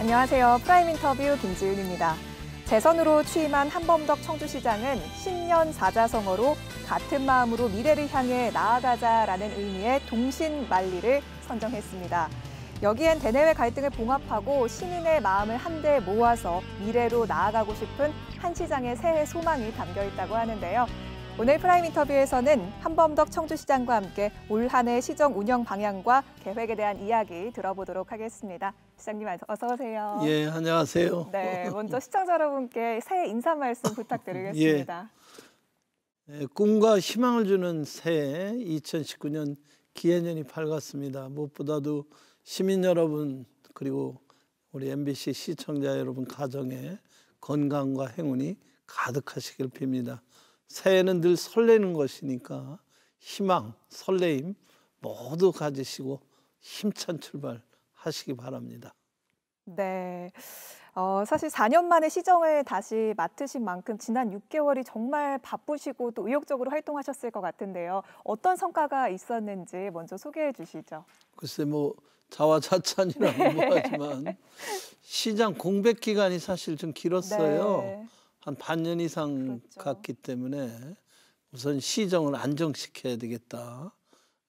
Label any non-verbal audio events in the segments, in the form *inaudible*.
안녕하세요. 프라임 인터뷰 김지윤입니다. 재선으로 취임한 한범덕 청주시장은 신년 사자성어로 같은 마음으로 미래를 향해 나아가자라는 의미의 동신만리를 선정했습니다. 여기엔 대내외 갈등을 봉합하고 시민의 마음을 한데 모아서 미래로 나아가고 싶은 한 시장의 새해 소망이 담겨 있다고 하는데요. 오늘 프라임 인터뷰에서는 한범덕 청주시장과 함께 올 한해 시정 운영 방향과 계획에 대한 이야기 들어보도록 하겠습니다. 시장님 어서 오세요. 예, 안녕하세요. 네, 먼저 시청자 여러분께 새해 인사 말씀 부탁드리겠습니다. *laughs* 예. 예, 꿈과 희망을 주는 새해 2019년 기해년이 밝았습니다. 무엇보다도 시민 여러분 그리고 우리 MBC 시청자 여러분 가정에 건강과 행운이 가득하시길 빕니다. 새해는 늘 설레는 것이니까 희망, 설레임 모두 가지시고 힘찬 출발하시기 바랍니다. 네. 어, 사실 4년 만에 시정을 다시 맡으신 만큼 지난 6개월이 정말 바쁘시고 또 의욕적으로 활동하셨을 것 같은데요. 어떤 성과가 있었는지 먼저 소개해 주시죠. 글쎄 뭐 자화자찬이라고 *laughs* 네. 뭐 하지만 시장 공백 기간이 사실 좀 길었어요. 네. 한 반년 이상 그렇죠. 갔기 때문에 우선 시정을 안정시켜야 되겠다.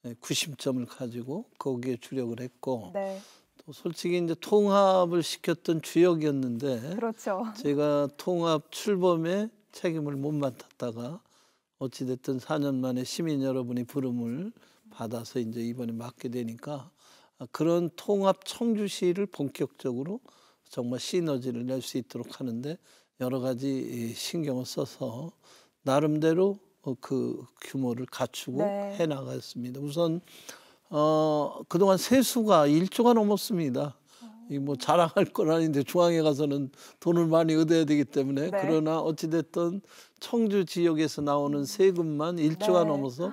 예, 구심점을 가지고 거기에 주력을 했고 네. 또 솔직히 이제 통합을 시켰던 주역이었는데 그렇죠. 제가 통합 출범에 책임을 못 맡았다가 어찌됐든 4년 만에 시민 여러분의 부름을 받아서 이제 이번에 맡게 되니까 그런 통합 청주시를 본격적으로 정말 시너지를 낼 수 있도록 하는데 여러 가지 신경을 써서 나름대로 어, 그 규모를 갖추고 네. 해 나갔습니다. 우선 어 그동안 세수가 1조가 넘었습니다. 이뭐 자랑할 건 아닌데 중앙에 가서는 돈을 많이 얻어야 되기 때문에 네. 그러나 어찌됐든 청주 지역에서 나오는 세금만 1조가 네. 넘어서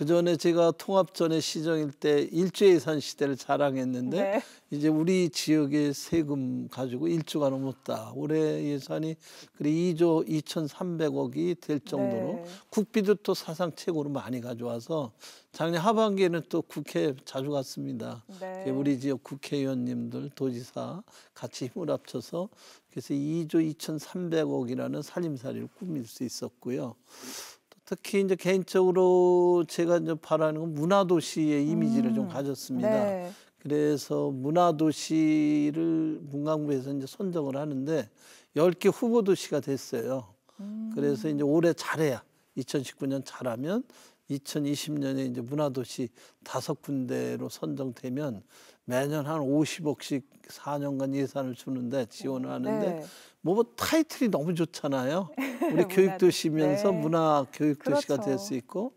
그 전에 제가 통합 전에 시정일 때 일조예산 시대를 자랑했는데 네. 이제 우리 지역의 세금 가지고 일조가 넘었다. 올해 예산이 그래 2조 2,300억이 될 정도로 네. 국비도 또 사상 최고로 많이 가져와서 작년 하반기에는 또 국회 자주 갔습니다. 네. 우리 지역 국회의원님들, 도지사 같이 힘을 합쳐서 그래서 2조 2,300억이라는 살림살이를 꾸밀 수 있었고요. 특히 이제 개인적으로 제가 이제 바라는 건 문화도시의 이미지를 음. 좀 가졌습니다. 네. 그래서 문화도시를 문광부에서 이제 선정을 하는데 1 0개 후보도시가 됐어요. 음. 그래서 이제 올해 잘해야 2019년 잘하면 2020년에 이제 문화도시 다섯 군데로 선정되면 매년 한 50억씩 4년간 예산을 주는데 지원을 하는데 네. 뭐, 뭐 타이틀이 너무 좋잖아요. *laughs* 우리 교육도시면서 네. 문화 교육도시가 그렇죠. 될수 있고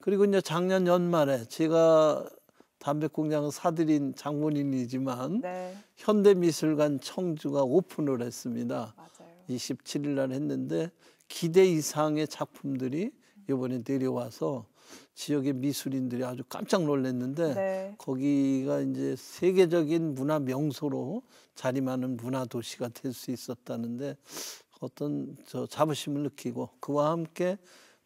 그리고 이제 작년 연말에 제가 담배공장 사들인 장모님이지만 네. 현대미술관 청주가 오픈을 했습니다. 맞아요. 27일 날 했는데 기대 이상의 작품들이 이번에 내려와서 지역의 미술인들이 아주 깜짝 놀랐는데 네. 거기가 이제 세계적인 문화 명소로 자리하는 문화 도시가 될 수 있었다는데 어떤 저 자부심을 느끼고 그와 함께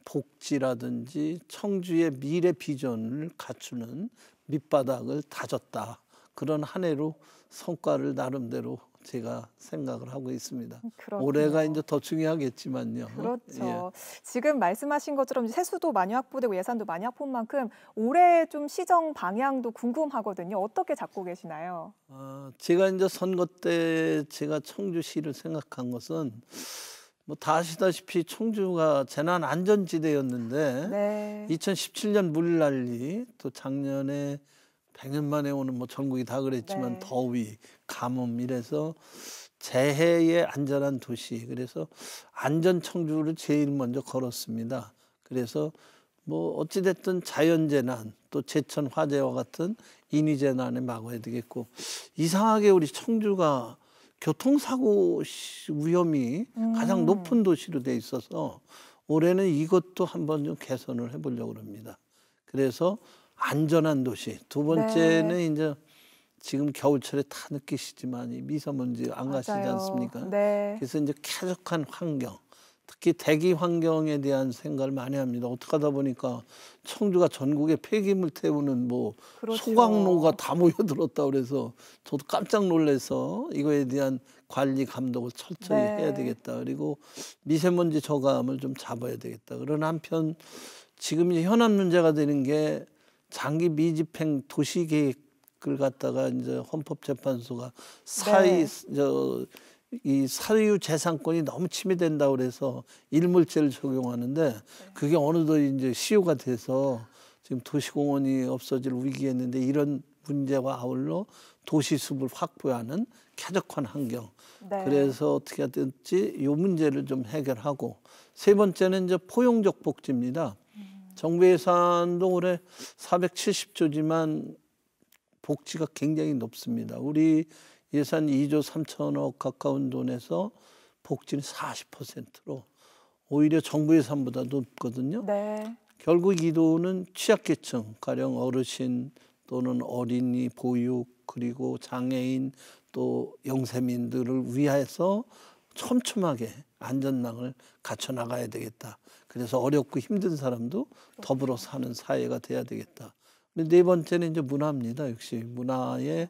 복지라든지 청주의 미래 비전을 갖추는 밑바닥을 다졌다. 그런 한 해로 성과를 나름대로 제가 생각을 하고 있습니다. 그렇군요. 올해가 이제 더 중요하겠지만요. 그렇죠. 예. 지금 말씀하신 것처럼 세수도 많이 확보되고 예산도 많이 확보한 만큼 올해 좀 시정 방향도 궁금하거든요. 어떻게 잡고 계시나요? 아, 제가 이제 선거 때 제가 청주시를 생각한 것은 뭐다 아시다시피 청주가 재난 안전지대였는데 네. 2017년 물난리 또 작년에 100년 만에 오는 뭐 전국이 다 그랬지만 네. 더위, 가뭄 이래서 재해의 안전한 도시 그래서 안전 청주를 제일 먼저 걸었습니다. 그래서 뭐 어찌됐든 자연재난 또 제천 화재와 같은 인위재난을 막아야 되겠고 이상하게 우리 청주가 교통사고 위험이 가장 음. 높은 도시로 돼 있어서 올해는 이것도 한번 좀 개선을 해보려고 합니다. 그래서 안전한 도시. 두 네. 번째는 네. 이제 지금 겨울철에 다 느끼시지만 이 미세먼지 안 맞아요. 가시지 않습니까? 네. 그래서 이제 쾌적한 환경, 특히 대기 환경에 대한 생각을 많이 합니다. 어떻게 하다 보니까 청주가 전국에 폐기물 태우는 뭐 그렇죠. 소각로가 다 모여들었다 그래서 저도 깜짝 놀래서 이거에 대한 관리 감독을 철저히 네. 해야 되겠다. 그리고 미세먼지 저감을 좀 잡아야 되겠다. 그런 한편 지금 이제 현안 문제가 되는 게 장기 미집행 도시계획을 갖다가 이제 헌법재판소가 사이 네. 저이 사유 재산권이 너무 침해된다 그래서 일물죄를 적용하는데 네. 그게 어느덧 이제 시효가 돼서 지금 도시공원이 없어질 위기였는데 이런 문제와 아울러 도시숲을 확보하는 쾌적한 환경. 네. 그래서 어떻게 하든지 이 문제를 좀 해결하고 세 번째는 이제 포용적 복지입니다. 정부 예산도 올해 470조지만 복지가 굉장히 높습니다. 우리 예산 2조 3천억 가까운 돈에서 복지는 40%로 오히려 정부 예산보다 높거든요. 네. 결국 이 돈은 취약계층, 가령 어르신 또는 어린이 보육 그리고 장애인 또 영세민들을 위해서 촘촘하게 안전망을 갖춰 나가야 되겠다. 그래서 어렵고 힘든 사람도 더불어 사는 사회가 돼야 되겠다. 네 번째는 이제 문화입니다. 역시 문화의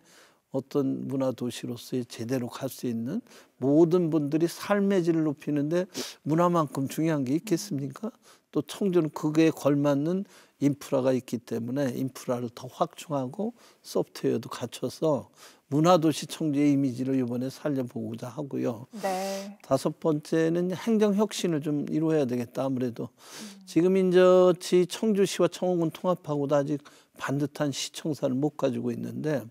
어떤 문화 도시로서의 제대로 갈 수 있는 모든 분들이 삶의 질을 높이는데 문화만큼 중요한 게 있겠습니까? 또 청주는 그게 걸맞는 인프라가 있기 때문에 인프라를 더 확충하고 소프트웨어도 갖춰서 문화도시 청주의 이미지를 이번에 살려보고자 하고요. 네. 다섯 번째는 행정혁신을 좀 이루어야 되겠다 아무래도. 음. 지금 인저 청주시와 청원군 통합하고도 아직 반듯한 시청사를 못 가지고 있는데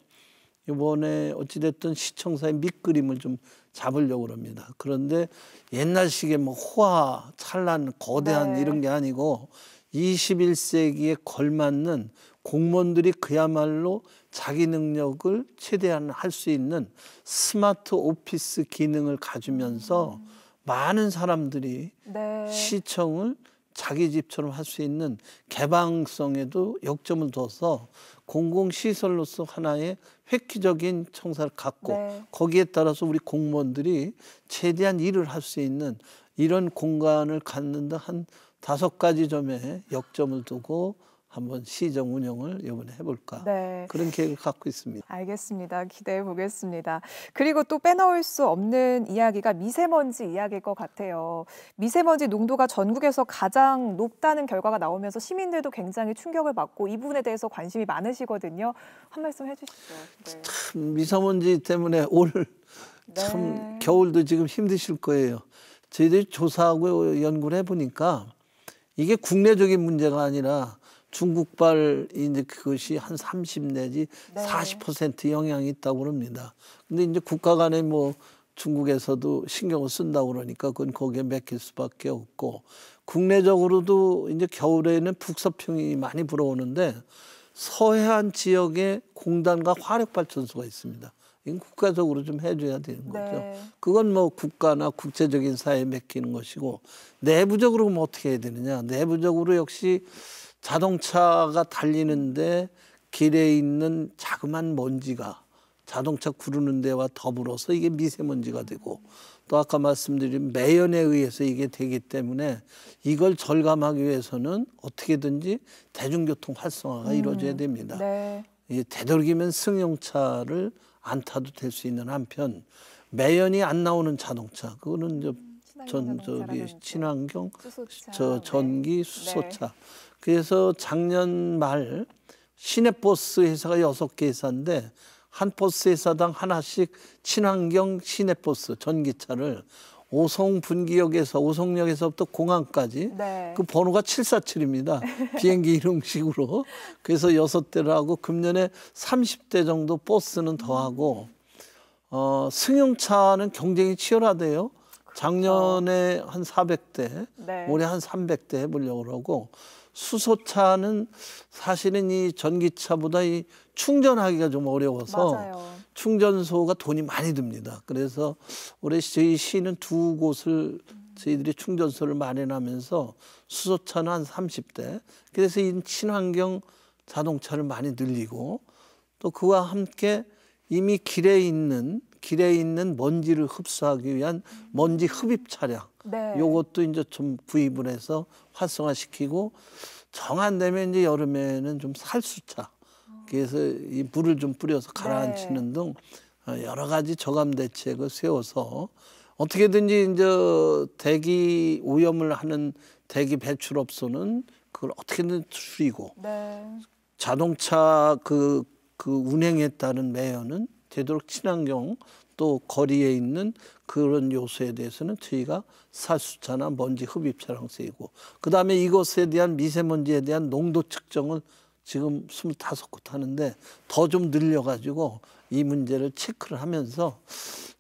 이번에 어찌됐든 시청사의 밑그림을 좀 잡으려고 합니다. 그런데 옛날식의 뭐 호화, 찬란, 거대한 네. 이런 게 아니고 21세기에 걸맞는 공무원들이 그야말로 자기 능력을 최대한 할 수 있는 스마트 오피스 기능을 가지면서 음. 많은 사람들이 네. 시청을 자기 집처럼 할 수 있는 개방성에도 역점을 둬서 공공시설로서 하나의 획기적인 청사를 갖고 네. 거기에 따라서 우리 공무원들이 최대한 일을 할 수 있는 이런 공간을 갖는다한 다섯 가지 점에 역점을 두고 한번 시정 운영을 이번에 해볼까 네. 그런 계획을 갖고 있습니다. 알겠습니다. 기대해 보겠습니다. 그리고 또 빼놓을 수 없는 이야기가 미세먼지 이야기일 것 같아요. 미세먼지 농도가 전국에서 가장 높다는 결과가 나오면서 시민들도 굉장히 충격을 받고 이 부분에 대해서 관심이 많으시거든요. 한 말씀 해주시죠. 네. 참 미세먼지 때문에 올참 네. 겨울도 지금 힘드실 거예요. 저희들이 조사하고 연구를 해보니까 이게 국내적인 문제가 아니라 중국발 이제 그것이 한30 내지 네. 40% 영향이 있다고 그럽니다. 근데 이제 국가 간에 뭐 중국에서도 신경을 쓴다고 그러니까 그건 거기에 맡길 수밖에 없고 국내적으로도 이제 겨울에는 북서풍이 많이 불어오는데 서해안 지역에 공단과 화력 발전소가 있습니다. 이건 국가적으로 좀 해줘야 되는 거죠. 네. 그건 뭐 국가나 국제적인 사회에 맡기는 것이고 내부적으로 뭐 어떻게 해야 되느냐. 내부적으로 역시 자동차가 달리는데 길에 있는 자그만 먼지가 자동차 구르는 데와 더불어서 이게 미세먼지가 되고 또 아까 말씀드린 매연에 의해서 이게 되기 때문에 이걸 절감하기 위해서는 어떻게든지 대중교통 활성화가 음, 이루어져야 됩니다. 네. 이 되도록이면 승용차를 안 타도 될 수 있는 한편 매연이 안 나오는 자동차 그거는 저, 음, 전 저기 친환경 수소차, 저 네. 전기 네. 수소차 네. 그래서 작년 말 시내버스 회사가 여섯 개 회사인데 한 버스 회사당 하나씩 친환경 시내버스 전기차를 오송 분기역에서 오송역에서부터 공항까지 네. 그 번호가 747입니다. 비행기 이름식으로. 그래서 여섯 대를 하고 금년에 30대 정도 버스는 더하고 어, 승용차는 경쟁이 치열하대요. 그렇죠. 작년에 한 400대, 네. 올해 한 300대 해보려고 그러고 수소차는 사실은 이 전기차보다 이 충전하기가 좀 어려워서 맞아요. 충전소가 돈이 많이 듭니다. 그래서 올해 저희 시는 두 곳을 저희들이 충전소를 마련하면서 수소차는 한 30대 그래서 이 친환경 자동차를 많이 늘리고 또 그와 함께 이미 길에 있는 길에 있는 먼지를 흡수하기 위한 먼지 흡입 차량 네. 요것도 이제 좀 구입을 해서 활성화시키고 정한 되면 이제 여름에는 좀 살수차 그래서 이 물을 좀 뿌려서 가라앉히는 네. 등 어, 여러 가지 저감 대책을 세워서 어떻게든지 이제 대기 오염을 하는 대기 배출업소는 그걸 어떻게든 줄이고 네. 자동차 그, 그 운행에 따른 매연은 되도록 친환경 또 거리에 있는 그런 요소에 대해서는 저희가 살수차나 먼지 흡입차랑 쓰이고 그다음에 이것에 대한 미세먼지에 대한 농도 측정을 지금 25곳 하는데 더 좀 늘려가지고 이 문제를 체크를 하면서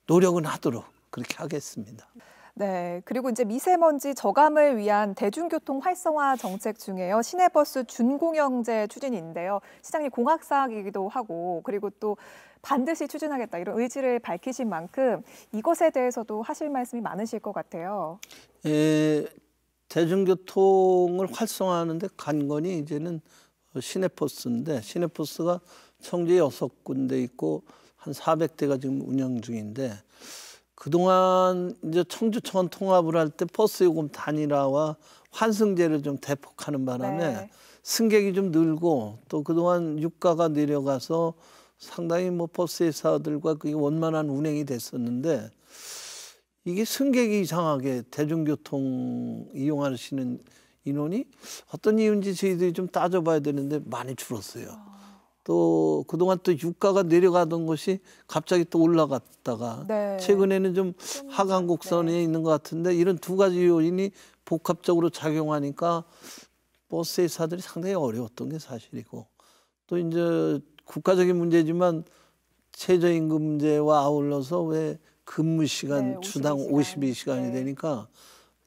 노력은 하도록 그렇게 하겠습니다. 네, 그리고 이제 미세먼지 저감을 위한 대중교통 활성화 정책 중에요. 시내버스 준공영제 추진인데요. 시장님 공학사학이기도 하고 그리고 또 반드시 추진하겠다 이런 의지를 밝히신 만큼 이것에 대해서도 하실 말씀이 많으실 것 같아요. 예, 대중교통을 활성화하는데 관건이 이제는 시내포스인데 시내포스가 청주에 여섯 군데 있고 한 사백 대가 지금 운영 중인데 그동안 이제 청주청원 통합을 할 때 버스 요금 단일화와 환승제를 좀 대폭하는 바람에 네. 승객이 좀 늘고 또 그동안 유가가 내려가서 상당히 뭐 버스 회사들과 그게 원만한 운행이 됐었는데 이게 승객이 이상하게 대중교통 이용하시는 인원이 어떤 이유인지 저희들이 좀 따져봐야 되는데 많이 줄었어요. 또 그동안 또 유가가 내려가던 것이 갑자기 또 올라갔다가 네. 최근에는 좀 하강 곡선에 네. 있는 것 같은데 이런 두 가지 요인이 복합적으로 작용하니까 버스 회사들이 상당히 어려웠던 게 사실이고 또 이제 국가적인 문제지만 최저임금 제와 아울러서 왜 근무 시간 네, 주당 52시간. 52시간이 되니까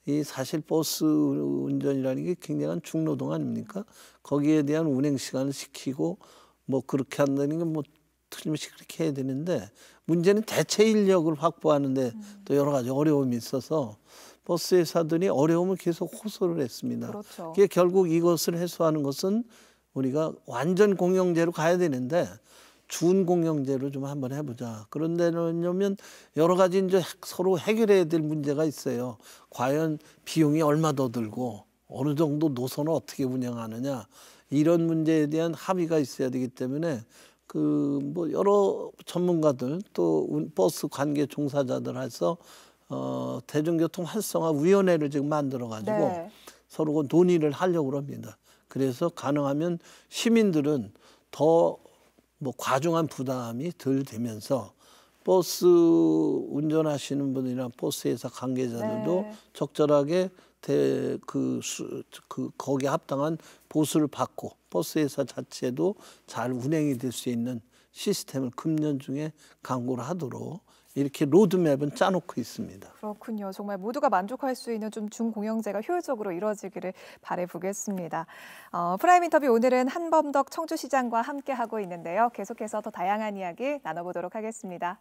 이 사실 버스 운전이라는 게 굉장한 중노동 아닙니까? 거기에 대한 운행 시간을 시키고 뭐 그렇게 한다는 게 뭐 틀림없이 그렇게 해야 되는데 문제는 대체 인력을 확보하는데 또 여러 가지 어려움이 있어서 버스 회사들이 어려움을 계속 호소를 했습니다. 그렇죠. 결국 이것을 해소하는 것은 우리가 완전 공영제로 가야 되는데 준공영제로 좀 한번 해보자. 그런데냐면 뭐 여러 가지 이제 서로 해결해야 될 문제가 있어요. 과연 비용이 얼마 더 들고 어느 정도 노선을 어떻게 운영하느냐 이런 문제에 대한 합의가 있어야 되기 때문에 그 뭐 여러 전문가들 또 버스 관계 종사자들 해서 어 대중교통 활성화 위원회를 지금 만들어 가지고 네. 서로 논의를 하려고 합니다. 그래서 가능하면 시민들은 더뭐 과중한 부담이 덜 되면서 버스 운전하시는 분이나 버스 회사 관계자들도 네. 적절하게 대, 그, 수, 그 거기에 합당한 보수를 받고 버스 회사 자체도 잘 운행이 될 수 있는 시스템을 금년 중에 강구를 하도록 이렇게 로드맵은 짜놓고 있습니다. 그렇군요. 정말 모두가 만족할 수 있는 좀 중공영제가 효율적으로 이루어지기를 바라보겠습니다 어, 프라임 인터뷰 오늘은 한범덕 청주시장과 함께하고 있는데요. 계속해서 더 다양한 이야기 나눠보도록 하겠습니다.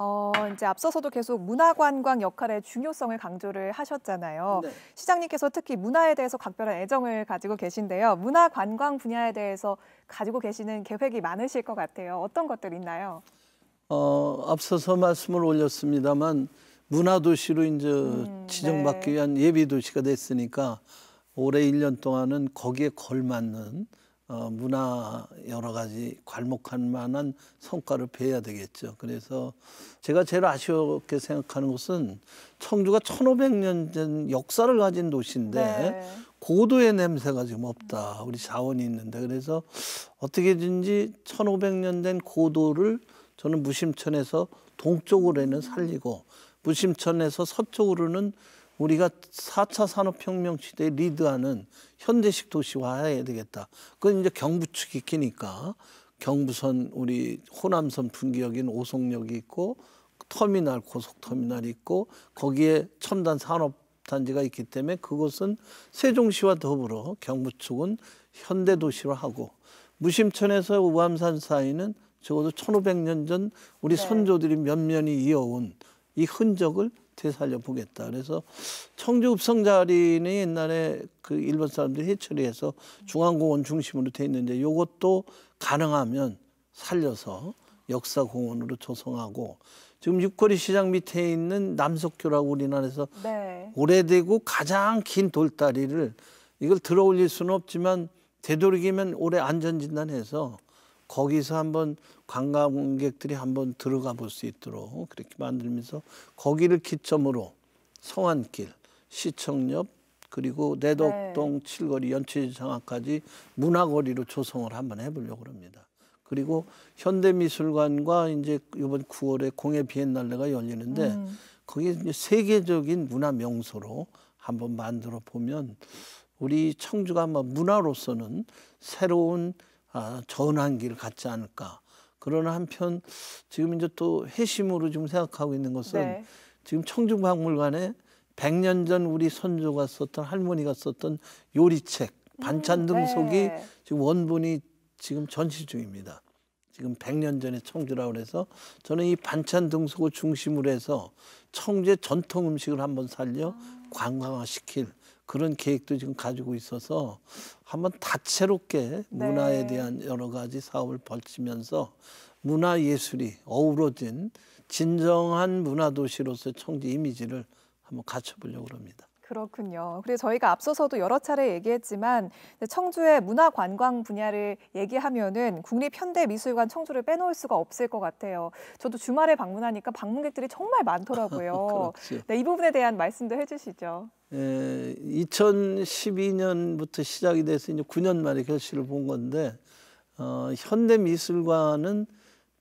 어, 이제 앞서서도 계속 문화관광 역할의 중요성을 강조를 하셨잖아요. 네. 시장님께서 특히 문화에 대해서 각별한 애정을 가지고 계신데요. 문화관광 분야에 대해서 가지고 계시는 계획이 많으실 것 같아요. 어떤 것들 있나요? 어, 앞서서 말씀을 올렸습니다만 문화도시로 이제 음, 지정받기 네. 위한 예비도시가 됐으니까 올해 1년 동안은 거기에 걸맞는 어, 문화 여러 가지 괄목할 만한 성과를 배야 되겠죠. 그래서 제가 제일 아쉬웠게 생각하는 것은 청주가 1500년 전 역사를 가진 도시인데 네. 고도의 냄새가 지금 없다. 우리 자원이 있는데 그래서 어떻게든지 1500년 된 고도를 저는 무심천에서 동쪽으로는 살리고 무심천에서 서쪽으로는 우리가 4차 산업혁명 시대에 리드하는 현대식 도시화해야 되겠다. 그건 이제 경부 측이 키니까 경부선 우리 호남선 분기역인 오송역이 있고 터미널 고속터미널이 있고 거기에 첨단 산업 단지가 있기 때문에 그것은 세종시와 더불어 경부 측은 현대 도시로 하고 무심천에서 우암산 사이는 적어도 1500년 전 우리 네. 선조들이 면면히 이어온 이 흔적을 되살려 보겠다. 그래서 청주 읍성자리는 옛날에 그 일본 사람들이 해처리 해서 중앙공원 중심으로 돼 있는데 이것도 가능하면 살려서 역사공원으로 조성하고 지금 육거리 시장 밑에 있는 남석교라고 우리나라에서 네. 오래되고 가장 긴 돌다리를 이걸 들어 올릴 수는 없지만 되도록이면 올해 안전진단해서 거기서 한번 관광객들이 한번 들어가 볼 수 있도록 그렇게 만들면서 거기를 기점으로 성안길, 시청역 그리고 내덕동 네. 칠거리 연체지상학까지 문화거리로 조성을 한번 해보려고 합니다. 그리고 현대미술관과 이제 이번 9월에 공예 비엔날레가 열리는데 음. 거기 이제 세계적인 문화 명소로 한번 만들어 보면 우리 청주가 아마 문화로서는 새로운 아, 전환기를 갖지 않을까. 그러나 한편 지금 이제 또 회심으로 지금 생각하고 있는 것은 네. 지금 청중박물관에 100년 전 우리 선조가 썼던 할머니가 썼던 요리책 음, 반찬 등속이 네. 지금 원본이 지금 전시 중입니다. 지금 100년 전에 청주라고 그래서 저는 이 반찬 등속을 중심으로 해서 청주의 전통 음식을 한번 살려 아. 관광화시킬 그런 계획도 지금 가지고 있어서 한번 다채롭게 문화에 네. 대한 여러 가지 사업을 펼치면서 문화 예술이 어우러진 진정한 문화 도시로서 청주 이미지를 한번 갖춰보려고 합니다. 그렇군요. 그리고 저희가 앞서서도 여러 차례 얘기했지만 청주의 문화 관광 분야를 얘기하면은 국립현대미술관 청주를 빼놓을 수가 없을 것 같아요. 저도 주말에 방문하니까 방문객들이 정말 많더라고요. *laughs* 그렇죠. 네, 이 부분에 대한 말씀도 해주시죠. 에, 2012년부터 시작이 돼서 이제 9년 만에 결실을 본 건데 어, 현대미술관은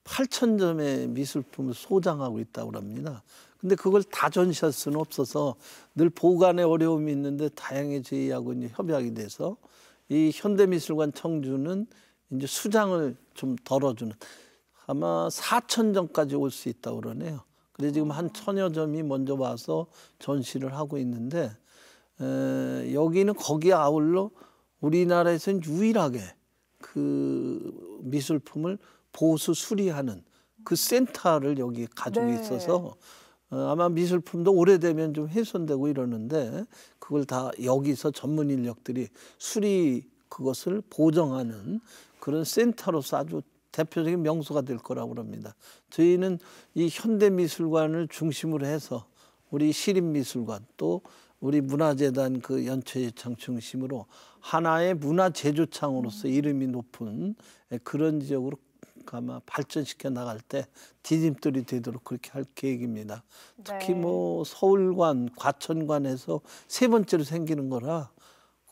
8천 점의 미술품을 소장하고 있다고 합니다. 근데 그걸 다 전시할 수는 없어서 늘 보관에 어려움이 있는데 다양히 저희하고 이제 협약이 돼서 이 현대미술관 청주는 이제 수장을 좀 덜어주는 아마 4천 점까지 올 수 있다고 그러네요. 근데 지금 한 천여 점이 먼저 와서 전시를 하고 있는데 에, 여기는 거기 아울러 우리나라에서는 유일하게 그 미술품을 보수 수리하는 그 센터를 여기 가지고 네. 있어서 어, 아마 미술품도 오래되면 좀 훼손되고 이러는데 그걸 다 여기서 전문 인력들이 수리 그것을 보정하는 그런 센터로서 아주 대표적인 명소가 될 거라고 합니다. 저희는 이 현대미술관을 중심으로 해서 우리 시립미술관 또 우리 문화재단 그연체창 중심으로 하나의 문화제조창으로서 음. 이름이 높은 그런 지역으로 아마 발전시켜 나갈 때 디딤돌이 되도록 그렇게 할 계획입니다. 특히 네. 뭐 서울관, 과천관에서 세 번째로 생기는 거라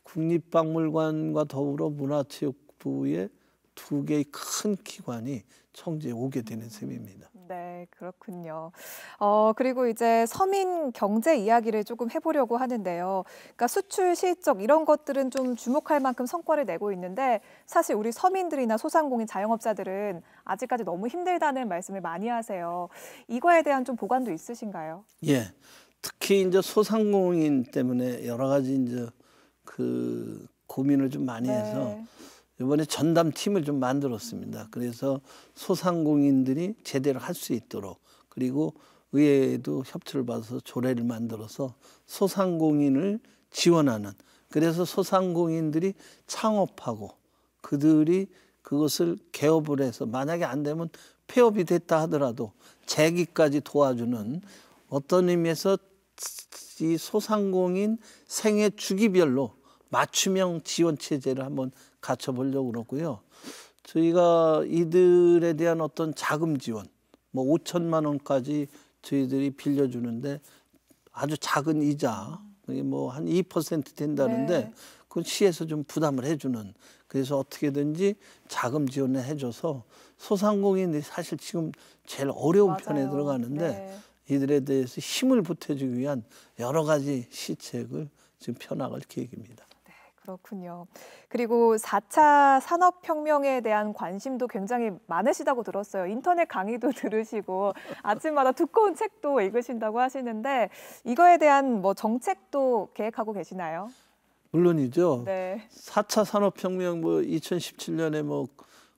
국립박물관과 더불어 문화체육부의 두 개의 큰 기관이 청주에 오게 되는 셈입니다. 네, 그렇군요. 어, 그리고 이제 서민 경제 이야기를 조금 해보려고 하는데요. 그러니까 수출 실적 이런 것들은 좀 주목할 만큼 성과를 내고 있는데 사실 우리 서민들이나 소상공인 자영업자들은 아직까지 너무 힘들다는 말씀을 많이 하세요. 이거에 대한 좀 보관도 있으신가요? 예. 특히 이제 소상공인 때문에 여러 가지 이제 그 고민을 좀 많이 네. 해서 이번에 전담 팀을 좀 만들었습니다. 그래서 소상공인들이 제대로 할 수 있도록 그리고 의회에도 협조를 받아서 조례를 만들어서 소상공인을 지원하는 그래서 소상공인들이 창업하고 그들이 그것을 개업을 해서 만약에 안 되면 폐업이 됐다 하더라도 재기까지 도와주는 어떤 의미에서 이 소상공인 생애 주기별로 맞춤형 지원 체제를 한번 갖춰보려고 그러고요. 저희가 이들에 대한 어떤 자금 지원, 뭐 5천만 원까지 저희들이 빌려주는데 아주 작은 이자, 그게 뭐한 2% 된다는데 네. 그건 시에서 좀 부담을 해주는 그래서 어떻게든지 자금 지원을 해줘서 소상공인이 사실 지금 제일 어려운 맞아요. 편에 들어가는데 네. 이들에 대해서 힘을 보태주기 위한 여러 가지 시책을 지금 펴나갈 계획입니다. 그렇군요. 그리고 4차 산업혁명에 대한 관심도 굉장히 많으시다고 들었어요. 인터넷 강의도 *laughs* 들으시고 아침마다 두꺼운 책도 읽으신다고 하시는데 이거에 대한 뭐 정책도 계획하고 계시나요? 물론이죠. 네. 4차 산업혁명 뭐 2017년에 뭐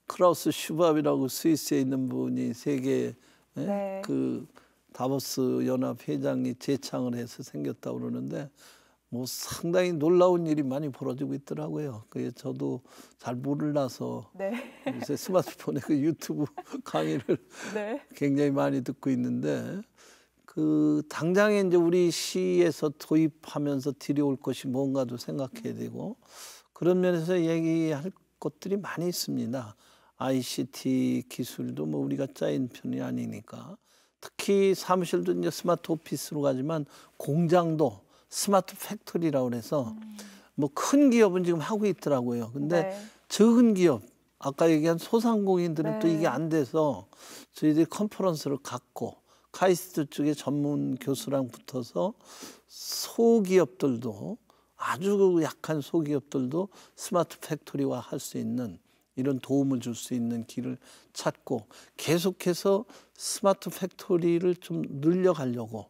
크라우스 슈밥이라고 스위스에 있는 분이 세계 예? 네. 그 다보스 연합 회장이 재창을 해서 생겼다고 그러는데 뭐 상당히 놀라운 일이 많이 벌어지고 있더라고요. 그게 저도 잘 몰라서 네. 요새 스마트폰에 그 유튜브 *laughs* 강의를 네. 굉장히 많이 듣고 있는데 그 당장에 이제 우리 시에서 도입하면서 들여올 것이 뭔가도 생각해야 되고 그런 면에서 얘기할 것들이 많이 있습니다. ICT 기술도 뭐 우리가 짜인 편이 아니니까 특히 사무실도 이제 스마트 오피스로 가지만 공장도 스마트 팩토리라고 해서 음. 뭐큰 기업은 지금 하고 있더라고요. 근데 네. 적은 기업, 아까 얘기한 소상공인들은 네. 또 이게 네. 안 돼서 저희들이 컨퍼런스를 갖고 카이스트 쪽에 전문 교수랑 붙어서 소기업들도 아주 그 약한 소기업들도 스마트 팩토리화 할수 있는 이런 도움을 줄 수 있는 길을 찾고 계속해서 스마트 팩토리를 좀 늘려가려고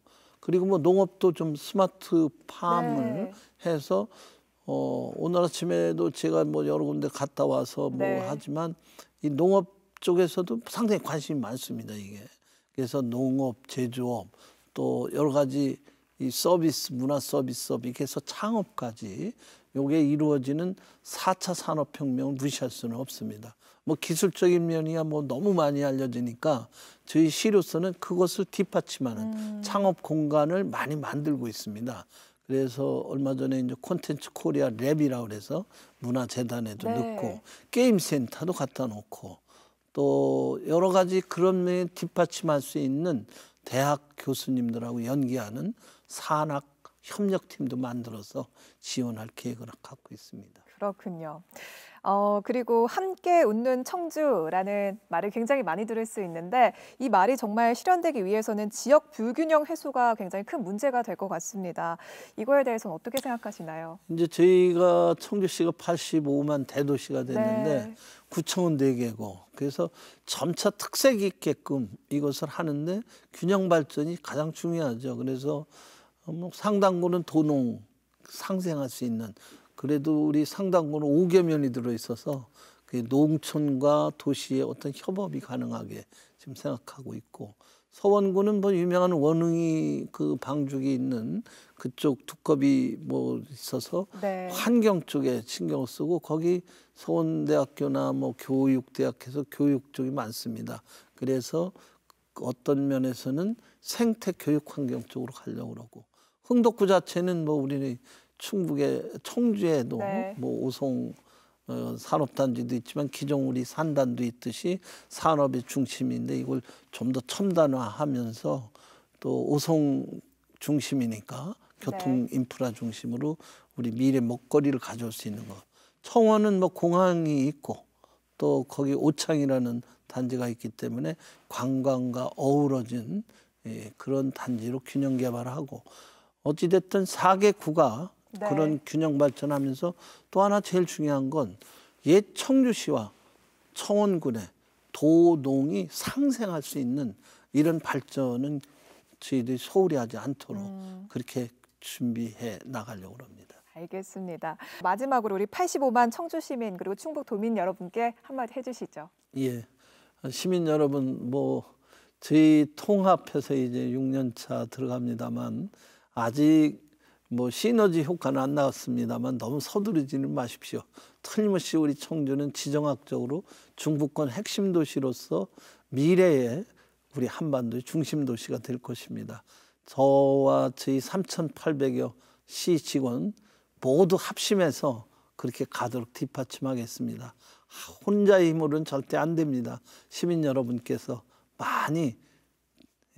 그리고 뭐 농업도 좀 스마트 팜을 네. 해서 어, 오늘 아침에도 제가 뭐 여러 군데 갔다 와서 뭐 네. 하지만 이 농업 쪽에서도 상당히 관심이 많습니다 이게 그래서 농업 제조업 또 여러 가지 이 서비스 문화 서비스업 이렇게 해서 창업까지 요게 이루어지는 4차 산업혁명을 무시할 수는 없습니다. 뭐 기술적인 면이야 뭐 너무 많이 알려지니까 저희 시로서는 그것을 뒷받침하는 음. 창업 공간을 많이 만들고 있습니다. 그래서 얼마 전에 이제 콘텐츠 코리아 랩이라고 그래서 문화재단에도 네. 넣고 게임 센터도 갖다 놓고 또 여러 가지 그런 면에 뒷받침할 수 있는 대학 교수님들하고 연계하는 산학 협력팀도 만들어서 지원할 계획을 갖고 있습니다. 그렇군요. 어, 그리고 함께 웃는 청주라는 말을 굉장히 많이 들을 수 있는데 이 말이 정말 실현되기 위해서는 지역 불균형 해소가 굉장히 큰 문제가 될 것 같습니다. 이거에 대해서는 어떻게 생각하시나요? 이제 저희가 청주시가 85만 대도시가 됐는데 네. 구청은 4개고 그래서 점차 특색 있게끔 이것을 하는데 균형 발전이 가장 중요하죠. 그래서 어, 뭐 상당부는 도농 상생할 수 있는 그래도 우리 상당고는 5개면이 들어있어서 그 농촌과 도시의 어떤 협업이 가능하게 지금 생각하고 있고 서원구는 뭐 유명한 원흥이 그 방죽이 있는 그쪽 두꺼비 뭐 있어서 네. 환경 쪽에 신경을 쓰고 거기 서원대학교나 뭐 교육대학에서 교육 쪽이 많습니다. 그래서 어떤 면에서는 생태 교육 환경 쪽으로 가려고 그러고 흥덕구 자체는 뭐 우리는 충북의 청주에도 네. 뭐 오송 어, 산업단지도 있지만 기존 우리 산단도 있듯이 산업의 중심인데 이걸 좀 더 첨단화하면서 또 오송 중심이니까 교통 네. 인프라 중심으로 우리 미래 먹거리를 가져올 수 있는 것. 청원은 뭐 공항이 있고 또 거기 오창이라는 단지가 있기 때문에 관광과 어우러진 예, 그런 단지로 균형 개발하고 어찌됐든 사개 구가 네. 그런 균형 발전하면서 또 하나 제일 중요한 건 옛 청주시와 청원군의 도농이 상생할 수 있는 이런 발전은 저희들이 소홀히 하지 않도록 음. 그렇게 준비해 나가려고 합니다. 알겠습니다. 마지막으로 우리 85만 청주 시민 그리고 충북 도민 여러분께 한마디 해주시죠. 예, 시민 여러분 뭐 저희 통합해서 이제 6년차 들어갑니다만 아직 뭐 시너지 효과는 안 나왔습니다만 너무 서두르지는 마십시오. 틀림없이 우리 청주는 지정학적으로 중부권 핵심 도시로서 미래의 우리 한반도의 중심 도시가 될 것입니다. 저와 저희 3,800여 시 직원 모두 합심해서 그렇게 가도록 뒷받침하겠습니다. 혼자의 힘으로는 절대 안 됩니다. 시민 여러분께서 많이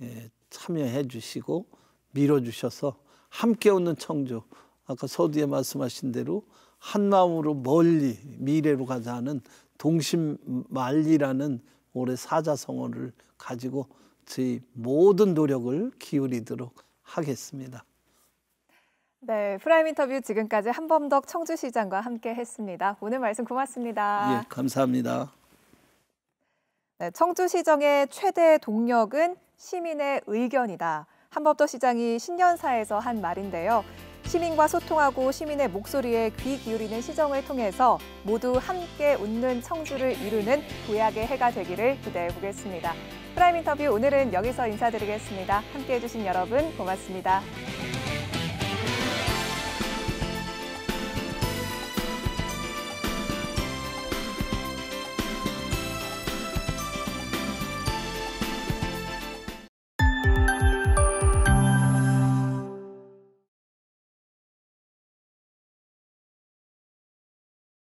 예, 참여해 주시고 밀어주셔서 함께 웃는 청조 아까 서두에 말씀하신 대로 한 마음으로 멀리 미래로 가자는 동심만리라는 올해 사자성어를 가지고 저희 모든 노력을 기울이도록 하겠습니다. 네, 프라임 인터뷰 지금까지 한범덕 청주시장과 함께 했습니다. 오늘 말씀 고맙습니다. 예, 감사합니다. 네, 청주시정의 최대 동력은 시민의 의견이다. 한법더 시장이 신년사에서 한 말인데요. 시민과 소통하고 시민의 목소리에 귀 기울이는 시정을 통해서 모두 함께 웃는 청주를 이루는 도약의 해가 되기를 기대해 보겠습니다. 프라임 인터뷰 오늘은 여기서 인사드리겠습니다. 함께해 주신 여러분 고맙습니다.